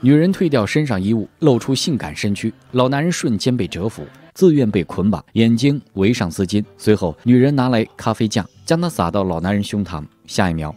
女人褪掉身上衣物，露出性感身躯，老男人瞬间被折服，自愿被捆绑，眼睛围上丝巾。随后，女人拿来咖啡酱，将它撒到老男人胸膛。下一秒。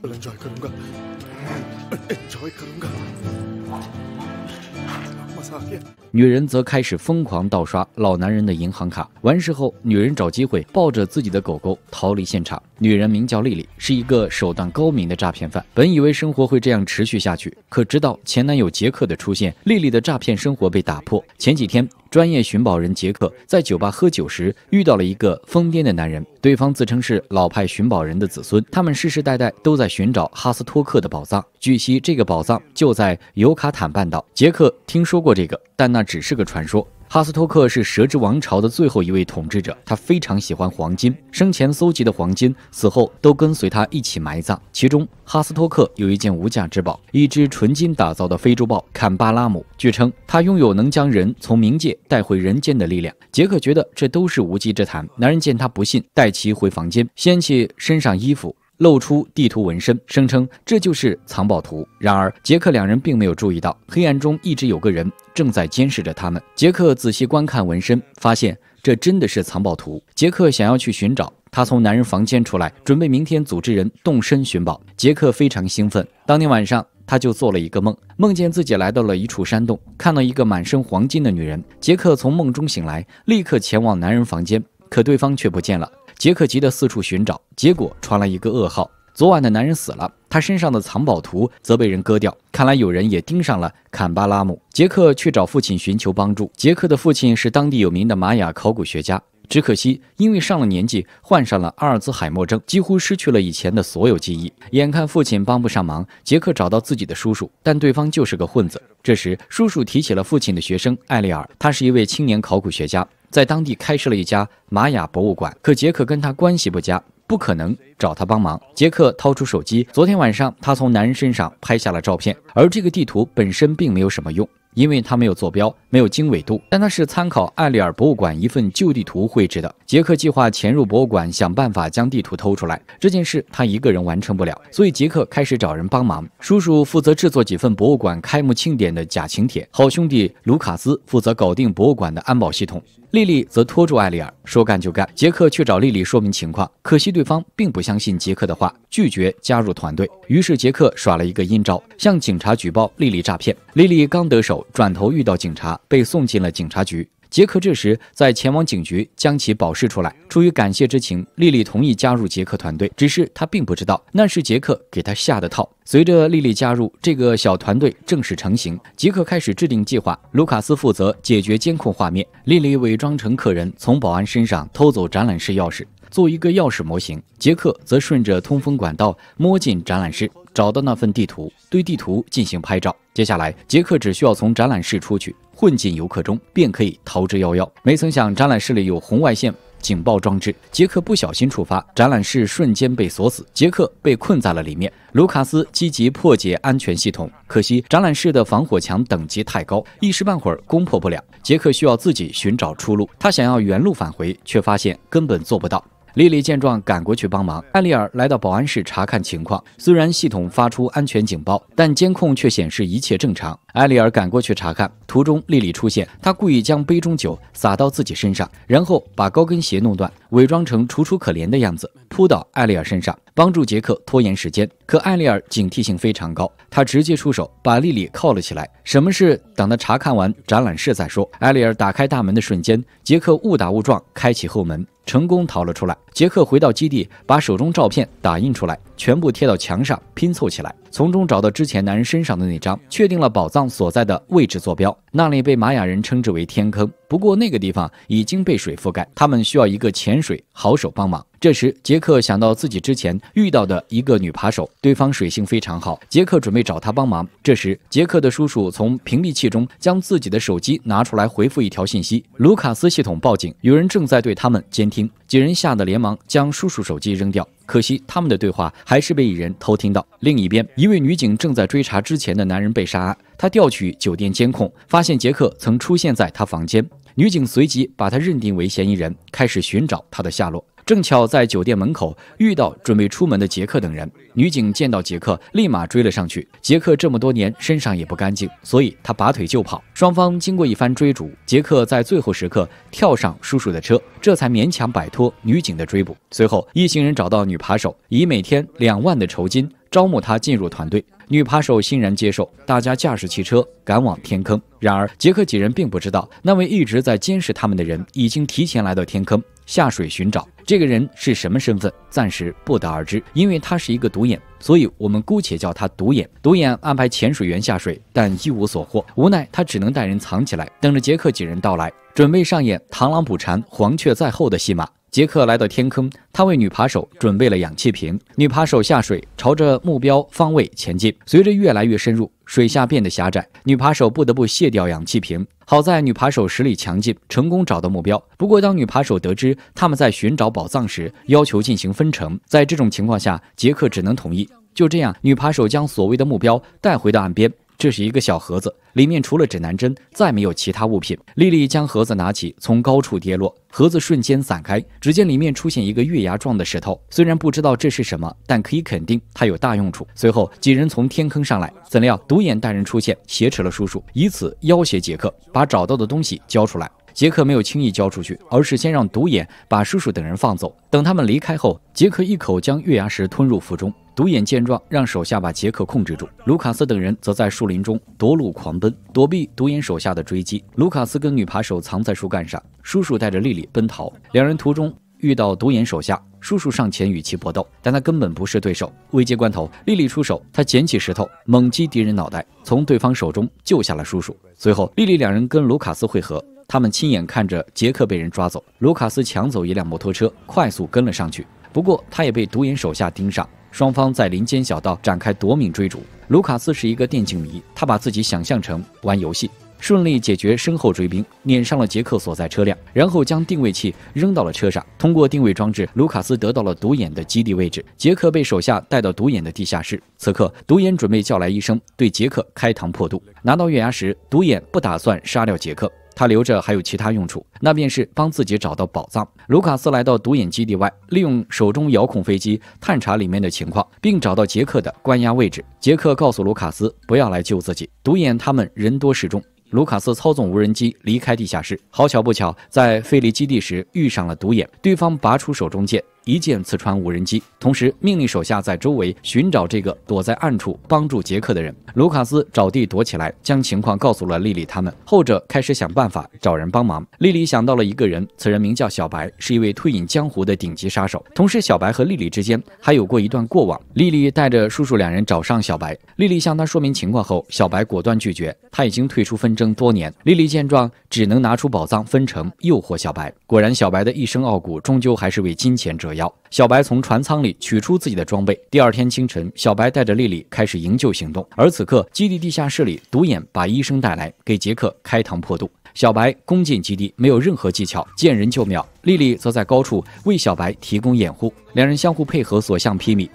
女人则开始疯狂盗刷老男人的银行卡，完事后，女人找机会抱着自己的狗狗逃离现场。女人名叫丽丽，是一个手段高明的诈骗犯。本以为生活会这样持续下去，可直到前男友杰克的出现，丽丽的诈骗生活被打破。前几天。专业寻宝人杰克在酒吧喝酒时遇到了一个疯癫的男人，对方自称是老派寻宝人的子孙，他们世世代代都在寻找哈斯托克的宝藏。据悉，这个宝藏就在尤卡坦半岛。杰克听说过这个，但那只是个传说。哈斯托克是蛇之王朝的最后一位统治者，他非常喜欢黄金，生前搜集的黄金死后都跟随他一起埋葬。其中，哈斯托克有一件无价之宝，一只纯金打造的非洲豹坎巴拉姆。据称，他拥有能将人从冥界带回人间的力量。杰克觉得这都是无稽之谈。男人见他不信，带其回房间，掀起身上衣服。露出地图纹身，声称这就是藏宝图。然而，杰克两人并没有注意到，黑暗中一直有个人正在监视着他们。杰克仔细观看纹身，发现这真的是藏宝图。杰克想要去寻找，他从男人房间出来，准备明天组织人动身寻宝。杰克非常兴奋，当天晚上他就做了一个梦，梦见自己来到了一处山洞，看到一个满身黄金的女人。杰克从梦中醒来，立刻前往男人房间，可对方却不见了。杰克急得四处寻找，结果传来一个噩耗：昨晚的男人死了，他身上的藏宝图则被人割掉。看来有人也盯上了坎巴拉姆。杰克去找父亲寻求帮助。杰克的父亲是当地有名的玛雅考古学家，只可惜因为上了年纪，患上了阿尔兹海默症，几乎失去了以前的所有记忆。眼看父亲帮不上忙，杰克找到自己的叔叔，但对方就是个混子。这时，叔叔提起了父亲的学生艾利尔，他是一位青年考古学家。在当地开设了一家玛雅博物馆，可杰克跟他关系不佳，不可能找他帮忙。杰克掏出手机，昨天晚上他从男人身上拍下了照片，而这个地图本身并没有什么用，因为它没有坐标，没有经纬度，但它是参考艾利尔博物馆一份旧地图绘制的。杰克计划潜入博物馆，想办法将地图偷出来。这件事他一个人完成不了，所以杰克开始找人帮忙。叔叔负责制作几份博物馆开幕庆典的假请帖，好兄弟卢卡斯负责搞定博物馆的安保系统，丽丽则拖住艾丽尔。说干就干，杰克去找丽丽说明情况，可惜对方并不相信杰克的话，拒绝加入团队。于是杰克耍了一个阴招，向警察举报丽丽诈骗。丽丽刚得手，转头遇到警察，被送进了警察局。杰克这时在前往警局将其保释出来，出于感谢之情，莉莉同意加入杰克团队。只是她并不知道那是杰克给她下的套。随着莉莉加入，这个小团队正式成型。杰克开始制定计划，卢卡斯负责解决监控画面，莉莉伪装成客人从保安身上偷走展览室钥匙，做一个钥匙模型。杰克则顺着通风管道摸进展览室，找到那份地图，对地图进行拍照。接下来，杰克只需要从展览室出去，混进游客中，便可以逃之夭夭。没曾想，展览室里有红外线警报装置，杰克不小心触发，展览室瞬间被锁死，杰克被困在了里面。卢卡斯积极破解安全系统，可惜展览室的防火墙等级太高，一时半会儿攻破不了。杰克需要自己寻找出路，他想要原路返回，却发现根本做不到。丽丽见状，赶过去帮忙。艾丽尔来到保安室查看情况。虽然系统发出安全警报，但监控却显示一切正常。艾丽尔赶过去查看。途中，莉莉出现，她故意将杯中酒洒到自己身上，然后把高跟鞋弄断，伪装成楚楚可怜的样子，扑到艾丽尔身上，帮助杰克拖延时间。可艾丽尔警惕性非常高，她直接出手把莉莉铐了起来。什么事？等她查看完展览室再说。艾丽尔打开大门的瞬间，杰克误打误撞开启后门，成功逃了出来。杰克回到基地，把手中照片打印出来，全部贴到墙上拼凑起来，从中找到之前男人身上的那张，确定了宝藏所在的位置坐标。那里被玛雅人称之为天坑。不过那个地方已经被水覆盖，他们需要一个潜水好手帮忙。这时，杰克想到自己之前遇到的一个女扒手，对方水性非常好，杰克准备找她帮忙。这时，杰克的叔叔从屏蔽器中将自己的手机拿出来回复一条信息：卢卡斯系统报警，有人正在对他们监听。几人吓得连忙将叔叔手机扔掉，可惜他们的对话还是被一人偷听到。另一边，一位女警正在追查之前的男人被杀案，她调取酒店监控，发现杰克曾出现在他房间。女警随即把他认定为嫌疑人，开始寻找他的下落。正巧在酒店门口遇到准备出门的杰克等人，女警见到杰克，立马追了上去。杰克这么多年身上也不干净，所以他拔腿就跑。双方经过一番追逐，杰克在最后时刻跳上叔叔的车，这才勉强摆脱女警的追捕。随后，一行人找到女扒手，以每天两万的酬金招募他进入团队。女扒手欣然接受，大家驾驶汽车赶往天坑。然而，杰克几人并不知道，那位一直在监视他们的人已经提前来到天坑下水寻找。这个人是什么身份，暂时不得而知。因为他是一个独眼，所以我们姑且叫他独眼。独眼安排潜水员下水，但一无所获。无奈他只能带人藏起来，等着杰克几人到来，准备上演螳螂捕蝉，黄雀在后的戏码。杰克来到天坑，他为女扒手准备了氧气瓶。女扒手下水，朝着目标方位前进。随着越来越深入，水下变得狭窄，女扒手不得不卸掉氧气瓶。好在女扒手实力强劲，成功找到目标。不过，当女扒手得知他们在寻找宝藏时，要求进行分成。在这种情况下，杰克只能同意。就这样，女扒手将所谓的目标带回到岸边。这是一个小盒子，里面除了指南针，再没有其他物品。丽丽将盒子拿起，从高处跌落，盒子瞬间散开，只见里面出现一个月牙状的石头。虽然不知道这是什么，但可以肯定它有大用处。随后几人从天坑上来，怎料独眼大人出现，挟持了叔叔，以此要挟杰克把找到的东西交出来。杰克没有轻易交出去，而是先让独眼把叔叔等人放走。等他们离开后，杰克一口将月牙石吞入腹中。独眼见状，让手下把杰克控制住。卢卡斯等人则在树林中夺路狂奔，躲避独眼手下的追击。卢卡斯跟女扒手藏在树干上，叔叔带着丽丽奔逃。两人途中遇到独眼手下，叔叔上前与其搏斗，但他根本不是对手。危急关头，丽丽出手，他捡起石头猛击敌人脑袋，从对方手中救下了叔叔。随后，丽丽两人跟卢卡斯会合，他们亲眼看着杰克被人抓走。卢卡斯抢走一辆摩托车，快速跟了上去。不过，他也被独眼手下盯上。双方在林间小道展开夺命追逐。卢卡斯是一个电竞迷，他把自己想象成玩游戏，顺利解决身后追兵，撵上了杰克所在车辆，然后将定位器扔到了车上。通过定位装置，卢卡斯得到了独眼的基地位置。杰克被手下带到独眼的地下室。此刻，独眼准备叫来医生对杰克开膛破肚，拿到月牙时，独眼不打算杀掉杰克。他留着还有其他用处，那便是帮自己找到宝藏。卢卡斯来到独眼基地外，利用手中遥控飞机探查里面的情况，并找到杰克的关押位置。杰克告诉卢卡斯不要来救自己，独眼他们人多势众。卢卡斯操纵无人机离开地下室，好巧不巧，在飞离基地时遇上了独眼，对方拔出手中剑。一剑刺穿无人机，同时命令手下在周围寻找这个躲在暗处帮助杰克的人。卢卡斯找地躲起来，将情况告诉了丽丽他们。后者开始想办法找人帮忙。丽丽想到了一个人，此人名叫小白，是一位退隐江湖的顶级杀手。同时，小白和丽丽之间还有过一段过往。丽丽带着叔叔两人找上小白，丽丽向他说明情况后，小白果断拒绝，他已经退出纷争多年。丽丽见状，只能拿出宝藏分成诱惑小白。果然，小白的一身傲骨终究还是为金钱折。小白从船舱里取出自己的装备。第二天清晨，小白带着丽丽开始营救行动。而此刻，基地地下室里，独眼把医生带来，给杰克开膛破肚。小白攻进基地，没有任何技巧，见人就秒。丽丽则在高处为小白提供掩护，两人相互配合，所向披靡。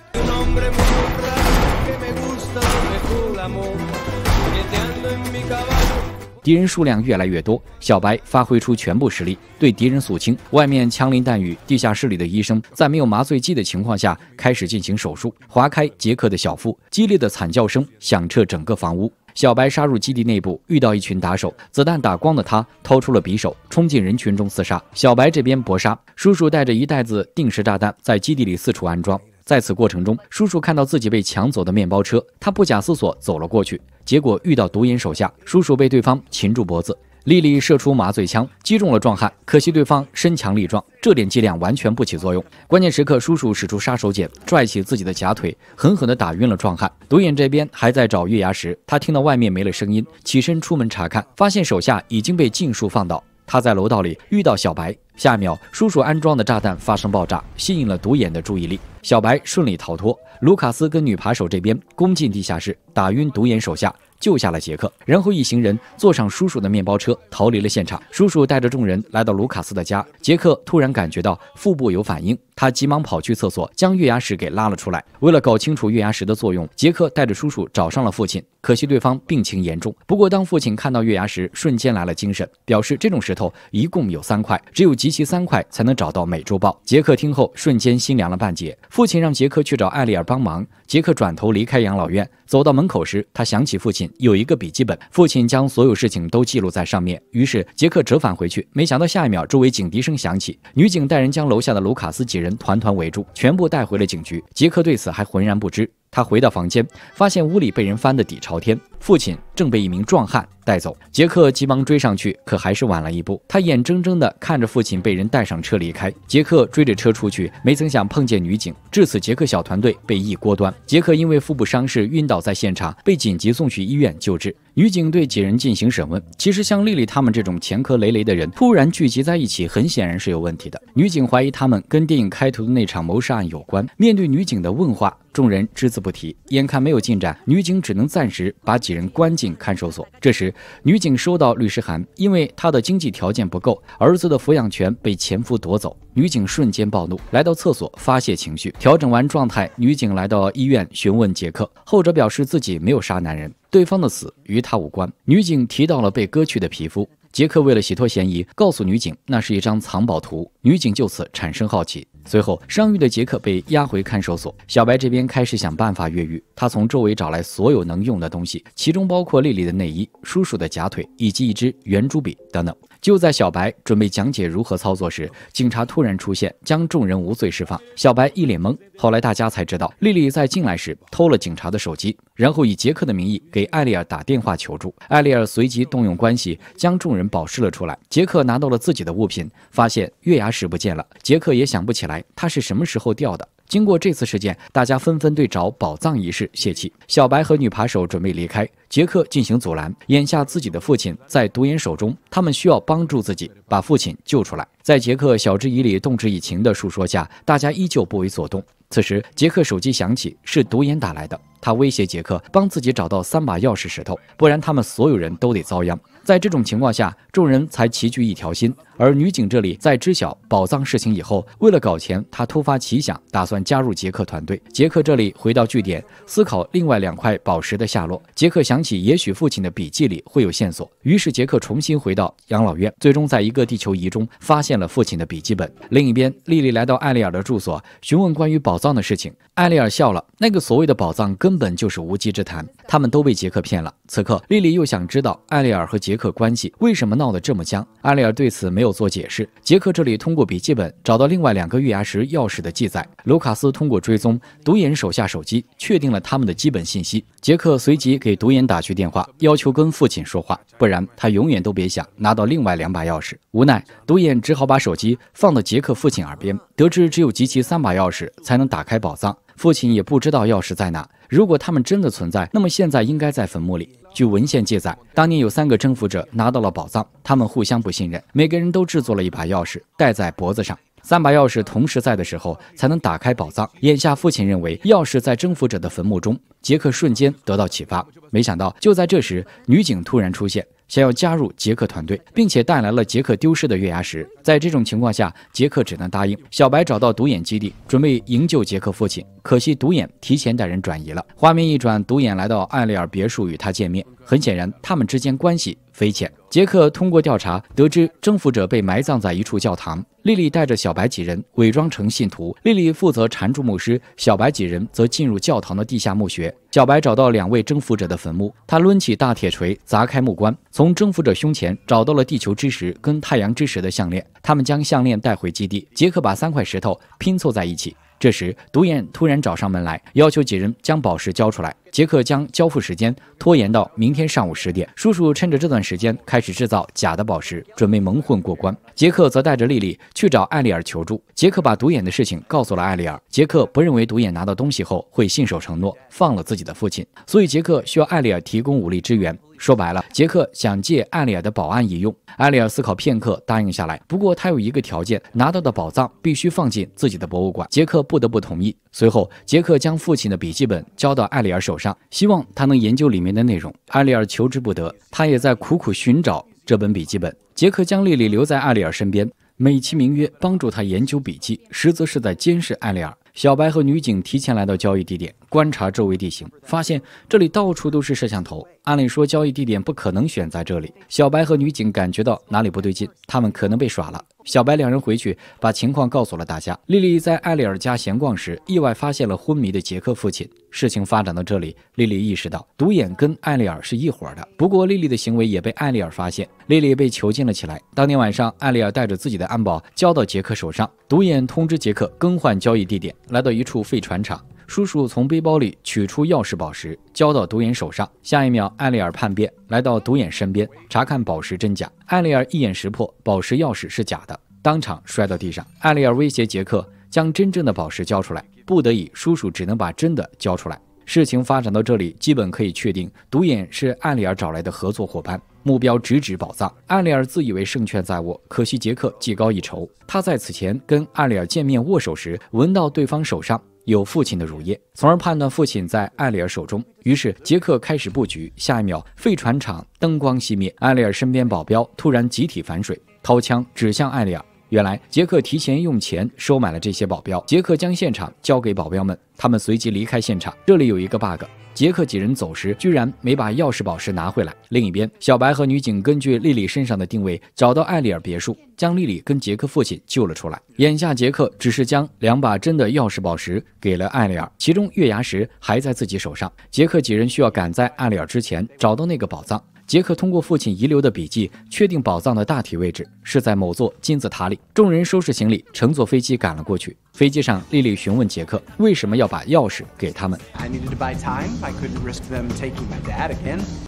敌人数量越来越多，小白发挥出全部实力对敌人肃清。外面枪林弹雨，地下室里的医生在没有麻醉剂的情况下开始进行手术，划开杰克的小腹，激烈的惨叫声响彻整个房屋。小白杀入基地内部，遇到一群打手，子弹打光的他掏出了匕首，冲进人群中厮杀。小白这边搏杀，叔叔带着一袋子定时炸弹在基地里四处安装。在此过程中，叔叔看到自己被抢走的面包车，他不假思索走了过去，结果遇到独眼手下，叔叔被对方擒住脖子。莉莉射出麻醉枪，击中了壮汉，可惜对方身强力壮，这点剂量完全不起作用。关键时刻，叔叔使出杀手锏，拽起自己的假腿，狠狠地打晕了壮汉。独眼这边还在找月牙时，他听到外面没了声音，起身出门查看，发现手下已经被尽数放倒。他在楼道里遇到小白，下一秒叔叔安装的炸弹发生爆炸，吸引了独眼的注意力。小白顺利逃脱。卢卡斯跟女扒手这边攻进地下室，打晕独眼手下。救下了杰克，然后一行人坐上叔叔的面包车逃离了现场。叔叔带着众人来到卢卡斯的家，杰克突然感觉到腹部有反应，他急忙跑去厕所，将月牙石给拉了出来。为了搞清楚月牙石的作用，杰克带着叔叔找上了父亲。可惜对方病情严重。不过当父亲看到月牙石，瞬间来了精神，表示这种石头一共有三块，只有集齐三块才能找到美洲豹。杰克听后瞬间心凉了半截。父亲让杰克去找艾丽尔帮忙，杰克转头离开养老院。走到门口时，他想起父亲有一个笔记本，父亲将所有事情都记录在上面。于是，杰克折返回去，没想到下一秒，周围警笛声响起，女警带人将楼下的卢卡斯几人团团围住，全部带回了警局。杰克对此还浑然不知。他回到房间，发现屋里被人翻得底朝天，父亲正被一名壮汉带走。杰克急忙追上去，可还是晚了一步。他眼睁睁地看着父亲被人带上车离开。杰克追着车出去，没曾想碰见女警。至此，杰克小团队被一锅端。杰克因为腹部伤势晕倒在现场，被紧急送去医院救治。女警对几人进行审问。其实像丽丽他们这种前科累累的人，突然聚集在一起，很显然是有问题的。女警怀疑他们跟电影开头的那场谋杀案有关。面对女警的问话，众人只字不提。眼看没有进展，女警只能暂时把几人关进看守所。这时，女警收到律师函，因为她的经济条件不够，儿子的抚养权被前夫夺走。女警瞬间暴怒，来到厕所发泄情绪。调整完状态，女警来到医院询问杰克，后者表示自己没有杀男人。对方的死与他无关。女警提到了被割去的皮肤，杰克为了洗脱嫌疑，告诉女警那是一张藏宝图。女警就此产生好奇。随后，伤愈的杰克被押回看守所。小白这边开始想办法越狱，他从周围找来所有能用的东西，其中包括丽丽的内衣、叔叔的假腿以及一支圆珠笔等等。就在小白准备讲解如何操作时，警察突然出现，将众人无罪释放。小白一脸懵。后来大家才知道，丽丽在进来时偷了警察的手机，然后以杰克的名义给艾丽尔打电话求助。艾丽尔随即动用关系将众人保释了出来。杰克拿到了自己的物品，发现月牙石不见了，杰克也想不起来。他是什么时候掉的？经过这次事件，大家纷纷对找宝藏一事泄气。小白和女扒手准备离开，杰克进行阻拦。眼下自己的父亲在毒瘾手中，他们需要帮助自己把父亲救出来。在杰克晓之以理、动之以情的述说下，大家依旧不为所动。此时，杰克手机响起，是毒眼打来的。他威胁杰克帮自己找到三把钥匙石头，不然他们所有人都得遭殃。在这种情况下，众人才齐聚一条心。而女警这里在知晓宝藏事情以后，为了搞钱，她突发奇想，打算加入杰克团队。杰克这里回到据点，思考另外两块宝石的下落。杰克想起，也许父亲的笔记里会有线索。于是杰克重新回到养老院，最终在一个地球仪中发现了父亲的笔记本。另一边，莉莉来到艾丽尔的住所，询问关于宝。宝藏的事情，艾丽尔笑了。那个所谓的宝藏，根本就是无稽之谈。他们都被杰克骗了。此刻，丽丽又想知道艾丽尔和杰克关系为什么闹得这么僵。艾丽尔对此没有做解释。杰克这里通过笔记本找到另外两个月牙石钥匙的记载。卢卡斯通过追踪独眼手下手机，确定了他们的基本信息。杰克随即给独眼打去电话，要求跟父亲说话，不然他永远都别想拿到另外两把钥匙。无奈，独眼只好把手机放到杰克父亲耳边，得知只有集齐三把钥匙才能打开宝藏。父亲也不知道钥匙在哪。如果他们真的存在，那么现在应该在坟墓里。据文献记载，当年有三个征服者拿到了宝藏，他们互相不信任，每个人都制作了一把钥匙，戴在脖子上。三把钥匙同时在的时候，才能打开宝藏。眼下，父亲认为钥匙在征服者的坟墓中。杰克瞬间得到启发，没想到就在这时，女警突然出现。想要加入杰克团队，并且带来了杰克丢失的月牙石。在这种情况下，杰克只能答应。小白找到独眼基地，准备营救杰克父亲，可惜独眼提前带人转移了。画面一转，独眼来到艾丽尔别墅与他见面。很显然，他们之间关系。飞浅。杰克通过调查得知，征服者被埋葬在一处教堂。莉莉带着小白几人伪装成信徒，莉莉负责缠住牧师，小白几人则进入教堂的地下墓穴。小白找到两位征服者的坟墓，他抡起大铁锤砸开木棺，从征服者胸前找到了地球之石跟太阳之石的项链。他们将项链带回基地。杰克把三块石头拼凑在一起。这时，独眼突然找上门来，要求几人将宝石交出来。杰克将交付时间拖延到明天上午十点。叔叔趁着这段时间开始制造假的宝石，准备蒙混过关。杰克则带着莉莉去找艾丽尔求助。杰克把独眼的事情告诉了艾丽尔。杰克不认为独眼拿到东西后会信守承诺，放了自己的父亲，所以杰克需要艾丽尔提供武力支援。说白了，杰克想借艾丽尔的保安一用。艾丽尔思考片刻，答应下来。不过他有一个条件：拿到的宝藏必须放进自己的博物馆。杰克不得不同意。随后，杰克将父亲的笔记本交到艾丽尔手上。希望他能研究里面的内容，艾丽尔求之不得，他也在苦苦寻找这本笔记本。杰克将丽丽留在艾丽尔身边，美其名曰帮助她研究笔记，实则是在监视艾丽尔。小白和女警提前来到交易地点，观察周围地形，发现这里到处都是摄像头。按理说交易地点不可能选在这里。小白和女警感觉到哪里不对劲，他们可能被耍了。小白两人回去，把情况告诉了大家。丽丽在艾丽尔家闲逛时，意外发现了昏迷的杰克父亲。事情发展到这里，丽丽意识到独眼跟艾丽尔是一伙的。不过，丽丽的行为也被艾丽尔发现，丽丽被囚禁了起来。当天晚上，艾丽尔带着自己的安保交到杰克手上，独眼通知杰克更换交易地点，来到一处废船厂。叔叔从背包里取出钥匙宝石，交到独眼手上。下一秒，艾丽尔叛变，来到独眼身边查看宝石真假。艾丽尔一眼识破，宝石钥匙是假的，当场摔到地上。艾丽尔威胁杰克将真正的宝石交出来，不得已，叔叔只能把真的交出来。事情发展到这里，基本可以确定独眼是艾丽尔找来的合作伙伴，目标直指宝藏。艾丽尔自以为胜券在握，可惜杰克技高一筹。他在此前跟艾丽尔见面握手时，闻到对方手上。有父亲的乳液，从而判断父亲在艾丽尔手中。于是杰克开始布局。下一秒，废船厂灯光熄灭，艾丽尔身边保镖突然集体反水，掏枪指向艾丽尔。原来杰克提前用钱收买了这些保镖。杰克将现场交给保镖们，他们随即离开现场。这里有一个 bug，杰克几人走时居然没把钥匙宝石拿回来。另一边，小白和女警根据丽丽身上的定位找到艾丽尔别墅，将丽丽跟杰克父亲救了出来。眼下，杰克只是将两把真的钥匙宝石给了艾丽尔，其中月牙石还在自己手上。杰克几人需要赶在艾丽尔之前找到那个宝藏。杰克通过父亲遗留的笔记，确定宝藏的大体位置是在某座金字塔里。众人收拾行李，乘坐飞机赶了过去。飞机上，莉莉询问杰克为什么要把钥匙给他们。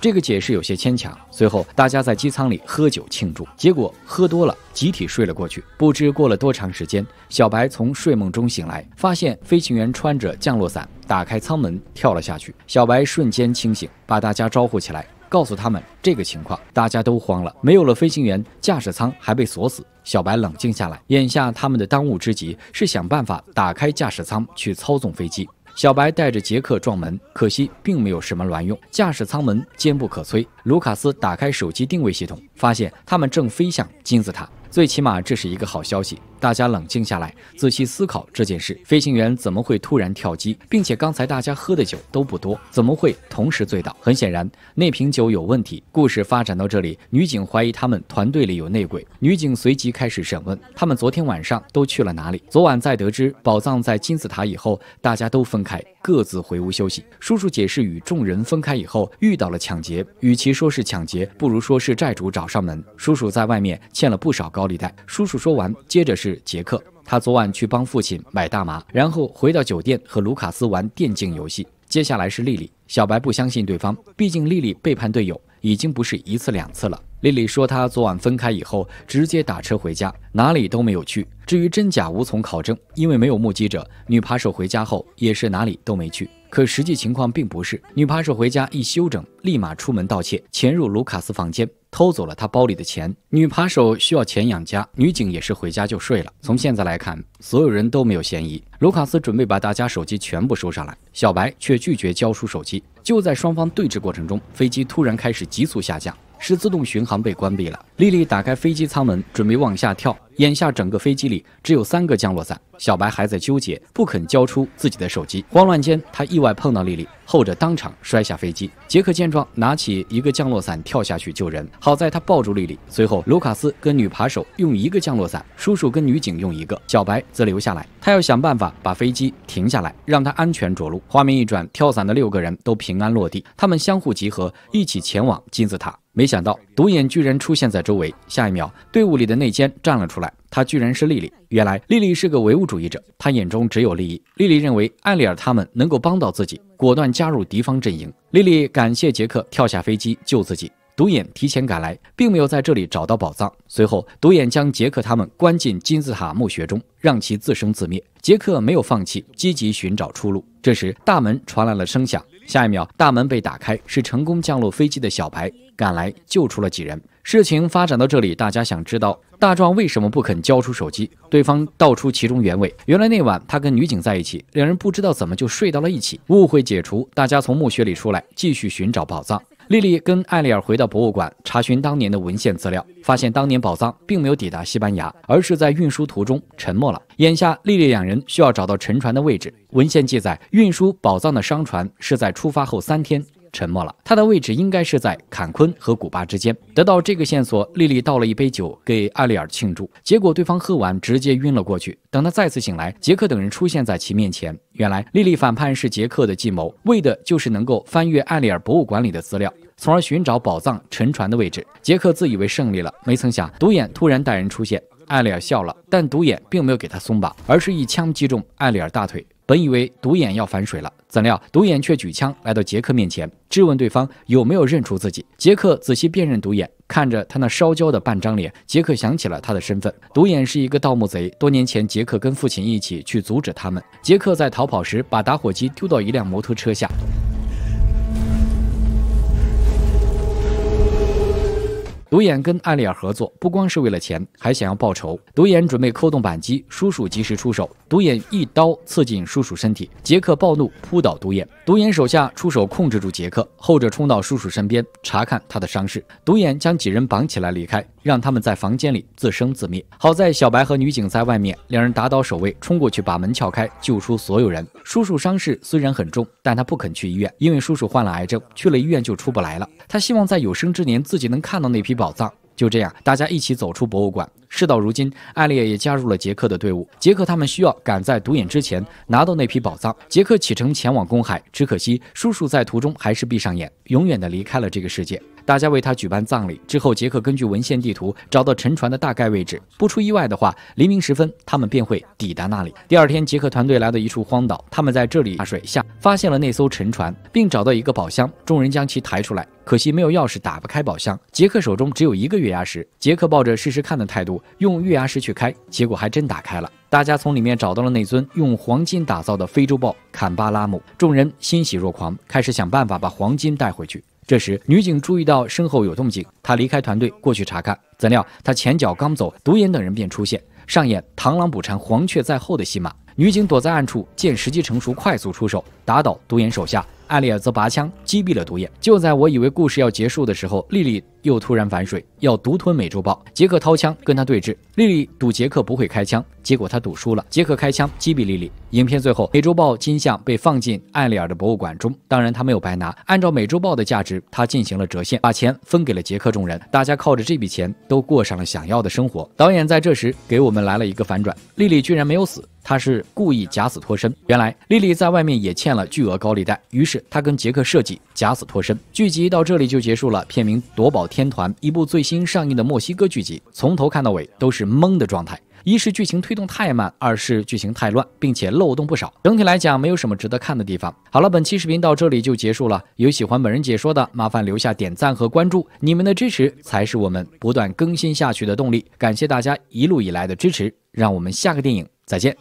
这个解释有些牵强。随后，大家在机舱里喝酒庆祝，结果喝多了，集体睡了过去。不知过了多长时间，小白从睡梦中醒来，发现飞行员穿着降落伞，打开舱门跳了下去。小白瞬间清醒，把大家招呼起来。告诉他们这个情况，大家都慌了。没有了飞行员，驾驶舱还被锁死。小白冷静下来，眼下他们的当务之急是想办法打开驾驶舱，去操纵飞机。小白带着杰克撞门，可惜并没有什么卵用，驾驶舱门坚不可摧。卢卡斯打开手机定位系统，发现他们正飞向金字塔。最起码这是一个好消息，大家冷静下来，仔细思考这件事。飞行员怎么会突然跳机？并且刚才大家喝的酒都不多，怎么会同时醉倒？很显然，那瓶酒有问题。故事发展到这里，女警怀疑他们团队里有内鬼。女警随即开始审问他们昨天晚上都去了哪里。昨晚在得知宝藏在金字塔以后，大家都分开。各自回屋休息。叔叔解释，与众人分开以后遇到了抢劫，与其说是抢劫，不如说是债主找上门。叔叔在外面欠了不少高利贷。叔叔说完，接着是杰克，他昨晚去帮父亲买大麻，然后回到酒店和卢卡斯玩电竞游戏。接下来是丽丽，小白不相信对方，毕竟丽丽背叛队友。已经不是一次两次了。丽丽说，她昨晚分开以后，直接打车回家，哪里都没有去。至于真假，无从考证，因为没有目击者。女扒手回家后，也是哪里都没去。可实际情况并不是，女扒手回家一休整，立马出门盗窃，潜入卢卡斯房间偷走了他包里的钱。女扒手需要钱养家，女警也是回家就睡了。从现在来看，所有人都没有嫌疑。卢卡斯准备把大家手机全部收上来，小白却拒绝交出手机。就在双方对峙过程中，飞机突然开始急速下降，是自动巡航被关闭了。丽丽打开飞机舱门，准备往下跳。眼下整个飞机里只有三个降落伞，小白还在纠结不肯交出自己的手机。慌乱间，他意外碰到莉莉，后者当场摔下飞机。杰克见状，拿起一个降落伞跳下去救人。好在他抱住莉莉，随后卢卡斯跟女扒手用一个降落伞，叔叔跟女警用一个，小白则留下来，他要想办法把飞机停下来，让他安全着陆。画面一转，跳伞的六个人都平安落地，他们相互集合，一起前往金字塔。没想到独眼巨人出现在周围，下一秒，队伍里的内奸站了出来。她居然是丽丽。原来丽丽是个唯物主义者，她眼中只有利益。丽丽认为艾丽尔他们能够帮到自己，果断加入敌方阵营。丽丽感谢杰克跳下飞机救自己。独眼提前赶来，并没有在这里找到宝藏。随后，独眼将杰克他们关进金字塔墓穴中，让其自生自灭。杰克没有放弃，积极寻找出路。这时，大门传来了声响。下一秒，大门被打开，是成功降落飞机的小白。赶来救出了几人。事情发展到这里，大家想知道大壮为什么不肯交出手机？对方道出其中原委：原来那晚他跟女警在一起，两人不知道怎么就睡到了一起。误会解除，大家从墓穴里出来，继续寻找宝藏。丽丽跟艾丽尔回到博物馆，查询当年的文献资料，发现当年宝藏并没有抵达西班牙，而是在运输途中沉没了。眼下，丽丽两人需要找到沉船的位置。文献记载，运输宝藏的商船是在出发后三天。沉默了，他的位置应该是在坎昆和古巴之间。得到这个线索，丽丽倒了一杯酒给艾丽尔庆祝，结果对方喝完直接晕了过去。等他再次醒来，杰克等人出现在其面前。原来，丽丽反叛是杰克的计谋，为的就是能够翻阅艾丽尔博物馆里的资料，从而寻找宝藏沉船的位置。杰克自以为胜利了，没曾想独眼突然带人出现。艾丽尔笑了，但独眼并没有给他松绑，而是一枪击中艾丽尔大腿。本以为独眼要反水了，怎料独眼却举枪来到杰克面前，质问对方有没有认出自己。杰克仔细辨认独眼，看着他那烧焦的半张脸，杰克想起了他的身份。独眼是一个盗墓贼，多年前杰克跟父亲一起去阻止他们。杰克在逃跑时把打火机丢到一辆摩托车下。独眼跟艾丽尔合作，不光是为了钱，还想要报仇。独眼准备扣动扳机，叔叔及时出手，独眼一刀刺进叔叔身体。杰克暴怒，扑倒独眼。独眼手下出手控制住杰克，后者冲到叔叔身边查看他的伤势。独眼将几人绑起来离开，让他们在房间里自生自灭。好在小白和女警在外面，两人打倒守卫，冲过去把门撬开，救出所有人。叔叔伤势虽然很重，但他不肯去医院，因为叔叔患了癌症，去了医院就出不来了。他希望在有生之年自己能看到那批。宝藏就这样，大家一起走出博物馆。事到如今，艾丽也加入了杰克的队伍。杰克他们需要赶在独眼之前拿到那批宝藏。杰克启程前往公海，只可惜叔叔在途中还是闭上眼，永远的离开了这个世界。大家为他举办葬礼之后，杰克根据文献地图找到沉船的大概位置。不出意外的话，黎明时分他们便会抵达那里。第二天，杰克团队来到一处荒岛，他们在这里水下发现了那艘沉船，并找到一个宝箱，众人将其抬出来。可惜没有钥匙，打不开宝箱。杰克手中只有一个月牙石，杰克抱着试试看的态度。用月牙石去开，结果还真打开了。大家从里面找到了那尊用黄金打造的非洲豹坎巴拉姆，众人欣喜若狂，开始想办法把黄金带回去。这时，女警注意到身后有动静，她离开团队过去查看，怎料她前脚刚走，独眼等人便出现，上演螳螂捕蝉，黄雀在后的戏码。女警躲在暗处，见时机成熟，快速出手打倒独眼手下。艾丽尔则拔枪击毙了独眼。就在我以为故事要结束的时候，丽丽又突然反水，要独吞美洲豹。杰克掏枪跟他对峙，丽丽赌杰克不会开枪，结果他赌输了。杰克开枪击毙丽丽。影片最后，美洲豹金像被放进艾丽尔的博物馆中。当然，他没有白拿，按照美洲豹的价值，他进行了折现，把钱分给了杰克众人。大家靠着这笔钱，都过上了想要的生活。导演在这时给我们来了一个反转，丽丽居然没有死。他是故意假死脱身。原来丽丽在外面也欠了巨额高利贷，于是他跟杰克设计假死脱身。剧集到这里就结束了。片名《夺宝天团》，一部最新上映的墨西哥剧集，从头看到尾都是懵的状态。一是剧情推动太慢，二是剧情太乱，并且漏洞不少。整体来讲，没有什么值得看的地方。好了，本期视频到这里就结束了。有喜欢本人解说的，麻烦留下点赞和关注。你们的支持才是我们不断更新下去的动力。感谢大家一路以来的支持，让我们下个电影再见。